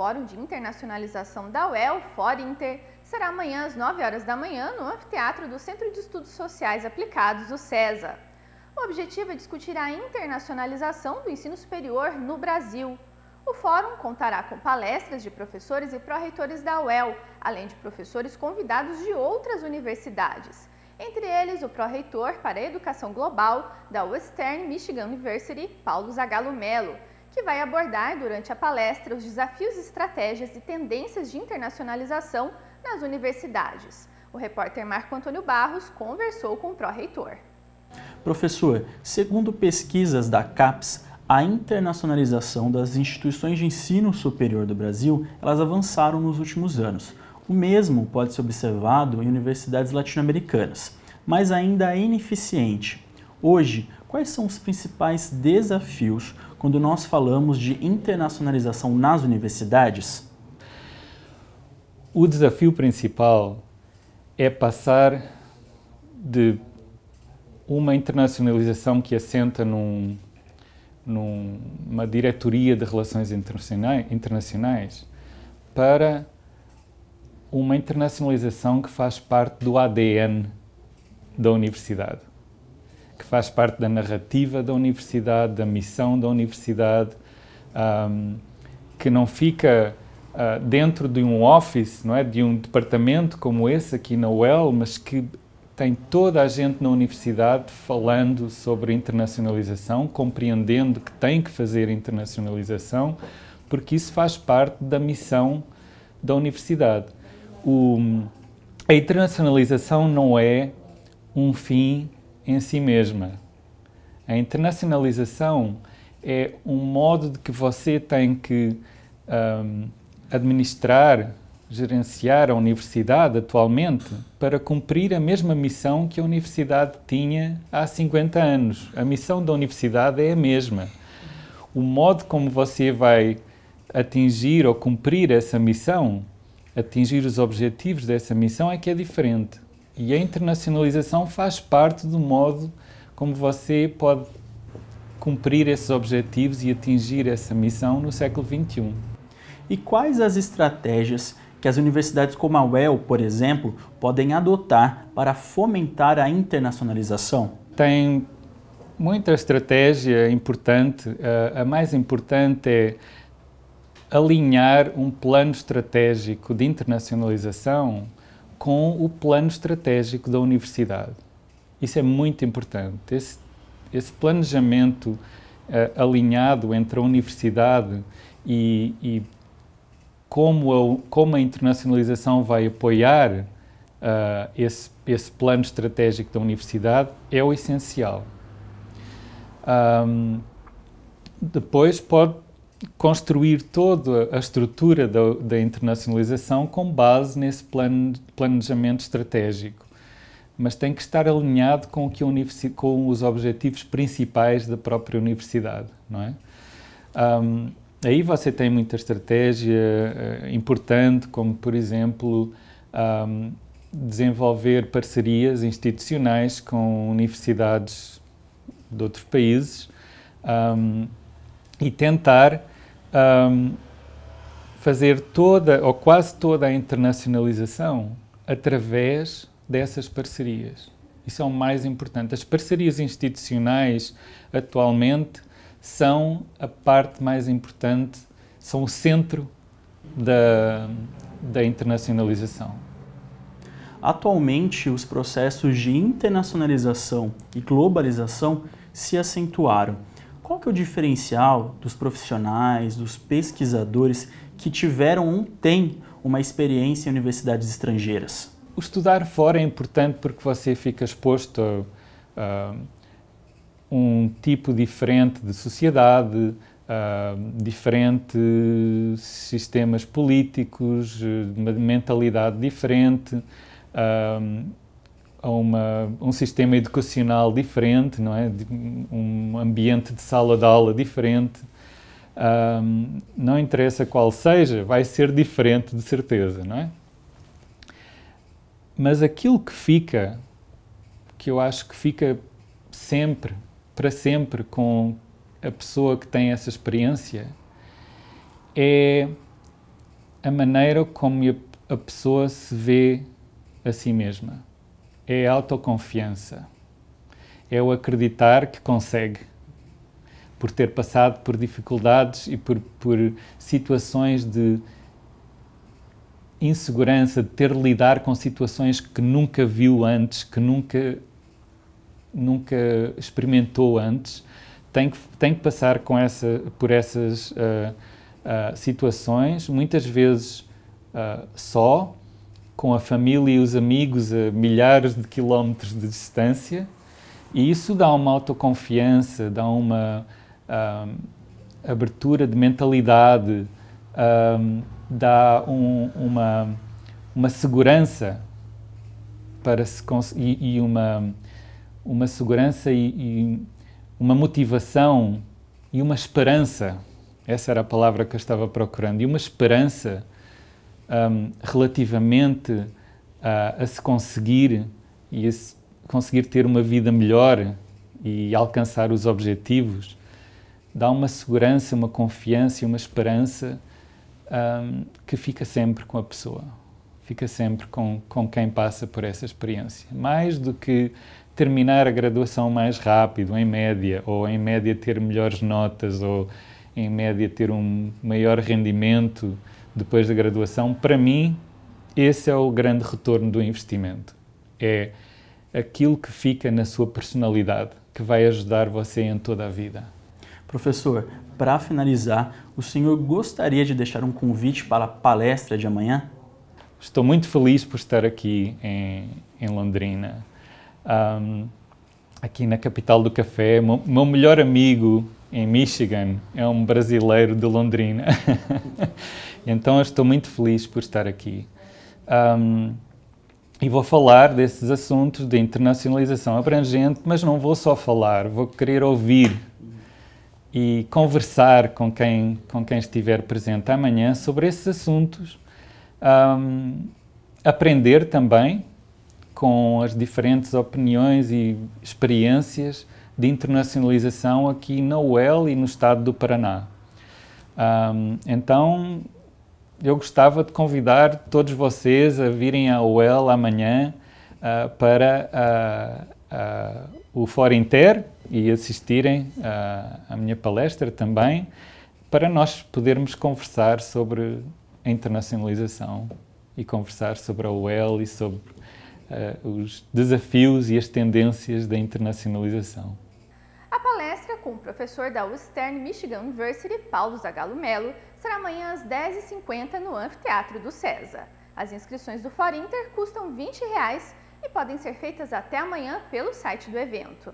Fórum de Internacionalização da UEL, FORINTER, será amanhã às 9 horas da manhã no anfiteatro do Centro de Estudos Sociais Aplicados, o CESA. O objetivo é discutir a internacionalização do ensino superior no Brasil. O fórum contará com palestras de professores e pró-reitores da UEL, além de professores convidados de outras universidades. Entre eles, o pró-reitor para a Educação Global da Western Michigan University, Paulo Zagallo Melo, que vai abordar durante a palestra os desafios, estratégias e tendências de internacionalização nas universidades. O repórter Marco Antônio Barros conversou com o pró-reitor. Professor, segundo pesquisas da CAPES, a internacionalização das instituições de ensino superior do Brasil, elas avançaram nos últimos anos. O mesmo pode ser observado em universidades latino-americanas, mas ainda é ineficiente, Hoje, quais são os principais desafios quando nós falamos de internacionalização nas universidades? O desafio principal é passar de uma internacionalização que assenta num, numa diretoria de relações internacionais, internacionais para uma internacionalização que faz parte do ADN da universidade que faz parte da narrativa da universidade, da missão da universidade, um, que não fica uh, dentro de um office, não é, de um departamento como esse aqui na UEL, mas que tem toda a gente na universidade falando sobre internacionalização, compreendendo que tem que fazer internacionalização, porque isso faz parte da missão da universidade. O, a internacionalização não é um fim em si mesma. A internacionalização é um modo de que você tem que um, administrar, gerenciar a universidade atualmente para cumprir a mesma missão que a universidade tinha há 50 anos. A missão da universidade é a mesma. O modo como você vai atingir ou cumprir essa missão, atingir os objetivos dessa missão é que é diferente. E a internacionalização faz parte do modo como você pode cumprir esses objetivos e atingir essa missão no século XXI. E quais as estratégias que as universidades como a UEL, por exemplo, podem adotar para fomentar a internacionalização? Tem muita estratégia importante. Eh, a mais importante é alinhar um plano estratégico de internacionalização com o plano estratégico da universidade. Isso é muito importante. Esse, esse planejamento uh, alinhado entre a universidade e, e como, a, como a internacionalização vai apoiar uh, esse, esse plano estratégico da universidade é o essencial. Um, depois pode, construir toda a estrutura da, da internacionalização com base nesse planejamento estratégico, mas tem que estar alinhado com, o que com os objetivos principais da própria universidade, não é? Um, aí você tem muita estratégia uh, importante, como por exemplo um, desenvolver parcerias institucionais com universidades de outros países. Um, e tentar um, fazer toda ou quase toda a internacionalização através dessas parcerias. Isso é o mais importante. As parcerias institucionais atualmente são a parte mais importante, são o centro da, da internacionalização. Atualmente, os processos de internacionalização e globalização se acentuaram qual que é o diferencial dos profissionais, dos pesquisadores que tiveram ou têm uma experiência em universidades estrangeiras? O estudar fora é importante porque você fica exposto a um tipo diferente de sociedade, diferentes sistemas políticos, uma eh, mentalidade diferente a uma, um sistema educacional diferente, não é? um ambiente de sala de aula diferente. Um, não interessa qual seja, vai ser diferente de certeza, não é? Mas aquilo que fica, que eu acho que fica sempre, para sempre, com a pessoa que tem essa experiência, é a maneira como a pessoa se vê a si mesma é autoconfiança. É o acreditar que consegue, por ter passado por dificuldades e por, por situações de insegurança, de ter de lidar com situações que nunca viu antes, que nunca, nunca experimentou antes, tem que, tem que passar com essa, por essas uh, uh, situações, muitas vezes uh, só, com a família e os amigos a milhares de quilómetros de distância. E isso dá uma autoconfiança, dá uma um, abertura de mentalidade, um, dá um, uma, uma segurança para se e, e, uma, uma segurança e, e uma motivação e uma esperança. Essa era a palavra que eu estava procurando. E uma esperança um, relativamente a se conseguir e a se conseguir ter uma vida melhor e alcançar os objetivos, dá uma segurança, uma confiança e uma esperança um, que fica sempre com a pessoa, fica sempre com, com quem passa por essa experiência. Mais do que terminar a graduação mais rápido, em média, ou em média ter melhores notas, ou em média ter um maior rendimento depois da graduação, para mim, esse é o grande retorno do investimento. É aquilo que fica na sua personalidade, que vai ajudar você em toda a vida. Professor, para finalizar, o senhor gostaria de deixar um convite para a palestra de amanhã? Estou muito feliz por estar aqui em, em Londrina. Um, aqui na capital do café, meu melhor amigo em Michigan, é um brasileiro de Londrina. então estou muito feliz por estar aqui. Um, e vou falar desses assuntos de internacionalização abrangente, mas não vou só falar, vou querer ouvir e conversar com quem, com quem estiver presente amanhã sobre esses assuntos. Um, aprender também com as diferentes opiniões e experiências de internacionalização aqui na UEL e no estado do Paraná. Um, então, eu gostava de convidar todos vocês a virem à UEL amanhã uh, para uh, uh, o Fórum Inter e assistirem à minha palestra também, para nós podermos conversar sobre a internacionalização e conversar sobre a UEL e sobre os desafios e as tendências da internacionalização com o professor da Western Michigan University, Paulo Zagallo Melo, será amanhã às 10h50 no Anfiteatro do CESA. As inscrições do Forinter custam R$ 20 e podem ser feitas até amanhã pelo site do evento.